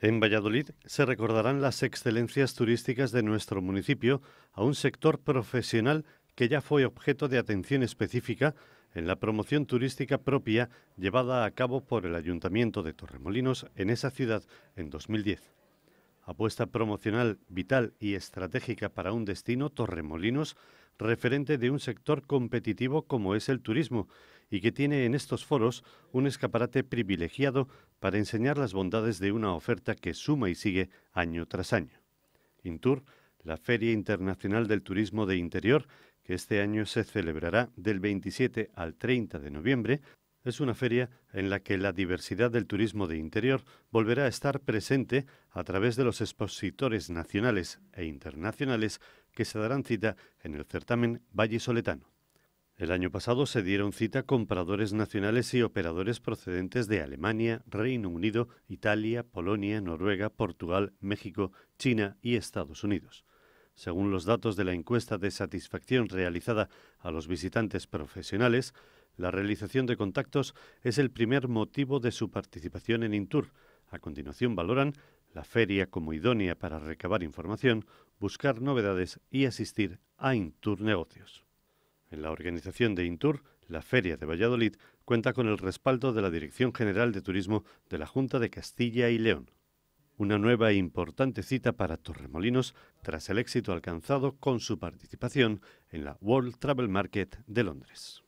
En Valladolid se recordarán las excelencias turísticas de nuestro municipio a un sector profesional que ya fue objeto de atención específica en la promoción turística propia llevada a cabo por el Ayuntamiento de Torremolinos en esa ciudad en 2010. Apuesta promocional vital y estratégica para un destino, Torremolinos, referente de un sector competitivo como es el turismo y que tiene en estos foros un escaparate privilegiado para enseñar las bondades de una oferta que suma y sigue año tras año. Intur, la Feria Internacional del Turismo de Interior, que este año se celebrará del 27 al 30 de noviembre, es una feria en la que la diversidad del turismo de interior volverá a estar presente a través de los expositores nacionales e internacionales que se darán cita en el certamen Valle Soletano. El año pasado se dieron cita compradores nacionales y operadores procedentes de Alemania, Reino Unido, Italia, Polonia, Noruega, Portugal, México, China y Estados Unidos. Según los datos de la encuesta de satisfacción realizada a los visitantes profesionales, la realización de contactos es el primer motivo de su participación en Intur. A continuación valoran la feria como idónea para recabar información, buscar novedades y asistir a Intour Negocios. En la organización de Intur, la Feria de Valladolid cuenta con el respaldo de la Dirección General de Turismo de la Junta de Castilla y León. Una nueva e importante cita para Torremolinos tras el éxito alcanzado con su participación en la World Travel Market de Londres.